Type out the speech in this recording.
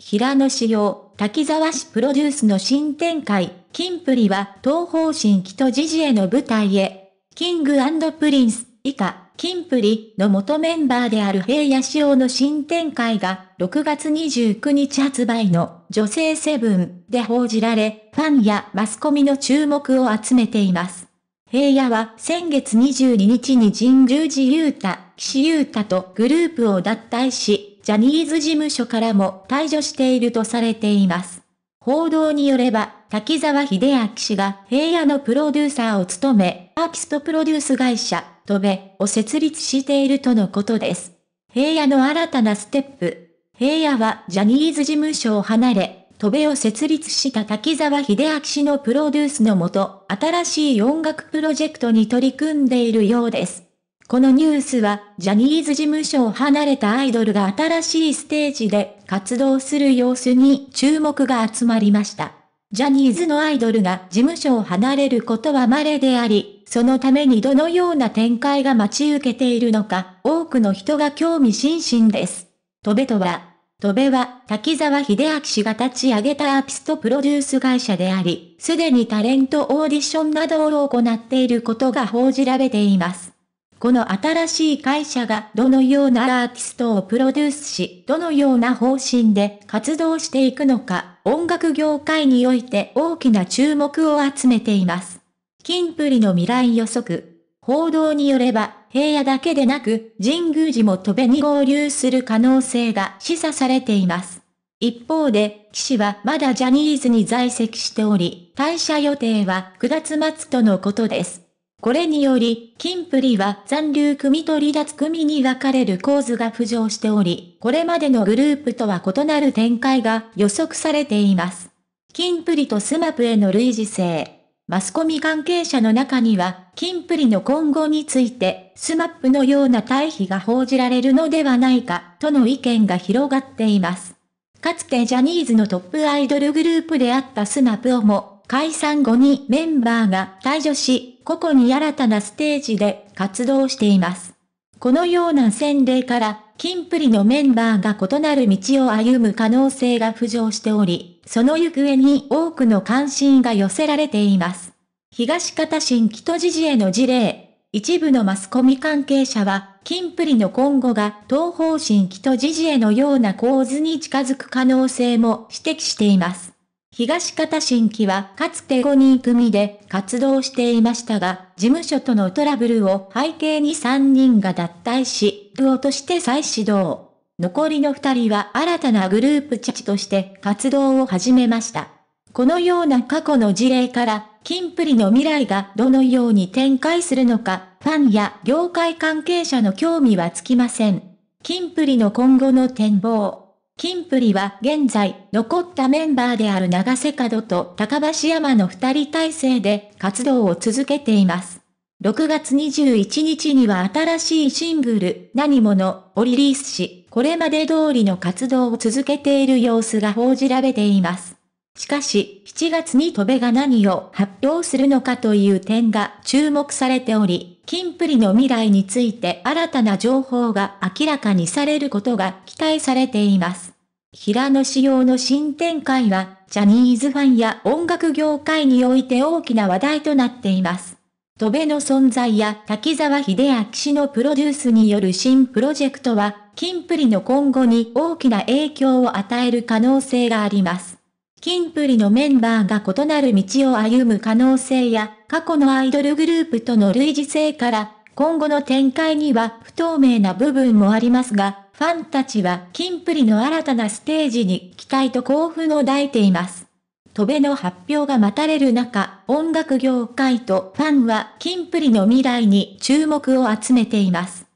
平野紫耀、滝沢氏プロデュースの新展開、キンプリは東方神起とジジエの舞台へ。キングプリンス、以下、キンプリの元メンバーである平野紫耀の新展開が6月29日発売の女性セブンで報じられ、ファンやマスコミの注目を集めています。平野は先月22日に神宮寺勇太、岸優太とグループを脱退し、ジャニーズ事務所からも退場しているとされています。報道によれば、滝沢秀明氏が平野のプロデューサーを務め、アーキストプロデュース会社、トベを設立しているとのことです。平野の新たなステップ。平野はジャニーズ事務所を離れ、戸部を設立した滝沢秀明氏のプロデュースのもと、新しい音楽プロジェクトに取り組んでいるようです。このニュースは、ジャニーズ事務所を離れたアイドルが新しいステージで活動する様子に注目が集まりました。ジャニーズのアイドルが事務所を離れることは稀であり、そのためにどのような展開が待ち受けているのか、多くの人が興味津々です。トベとは、トベは滝沢秀明氏が立ち上げたアーティストプロデュース会社であり、すでにタレントオーディションなどを行っていることが報じられています。この新しい会社がどのようなアーティストをプロデュースし、どのような方針で活動していくのか、音楽業界において大きな注目を集めています。金プリの未来予測。報道によれば、平野だけでなく、神宮寺も戸べに合流する可能性が示唆されています。一方で、岸はまだジャニーズに在籍しており、退社予定は9月末とのことです。これにより、金プリは残留組と離脱組に分かれる構図が浮上しており、これまでのグループとは異なる展開が予測されています。金プリとスマップへの類似性。マスコミ関係者の中には、金プリの今後について、スマップのような対比が報じられるのではないか、との意見が広がっています。かつてジャニーズのトップアイドルグループであったスマップをも、解散後にメンバーが退場し、個々に新たなステージで活動しています。このような洗礼から、金プリのメンバーが異なる道を歩む可能性が浮上しており、その行方に多くの関心が寄せられています。東方新木戸知事への事例、一部のマスコミ関係者は、金プリの今後が東方新木戸知事へのような構図に近づく可能性も指摘しています。東方新規はかつて5人組で活動していましたが、事務所とのトラブルを背景に3人が脱退し、ルオとして再始動。残りの2人は新たなグループチチとして活動を始めました。このような過去の事例から、キンプリの未来がどのように展開するのか、ファンや業界関係者の興味はつきません。キンプリの今後の展望。キンプリは現在、残ったメンバーである長瀬角と高橋山の二人体制で活動を続けています。6月21日には新しいシングル、何者をリリースし、これまで通りの活動を続けている様子が報じられています。しかし、7月に戸辺が何を発表するのかという点が注目されており、金プリの未来について新たな情報が明らかにされることが期待されています。平野仕様の新展開は、ジャニーズファンや音楽業界において大きな話題となっています。戸辺の存在や滝沢秀明氏のプロデュースによる新プロジェクトは、金プリの今後に大きな影響を与える可能性があります。キンプリのメンバーが異なる道を歩む可能性や、過去のアイドルグループとの類似性から、今後の展開には不透明な部分もありますが、ファンたちはキンプリの新たなステージに期待と興奮を抱いています。戸辺の発表が待たれる中、音楽業界とファンはキンプリの未来に注目を集めています。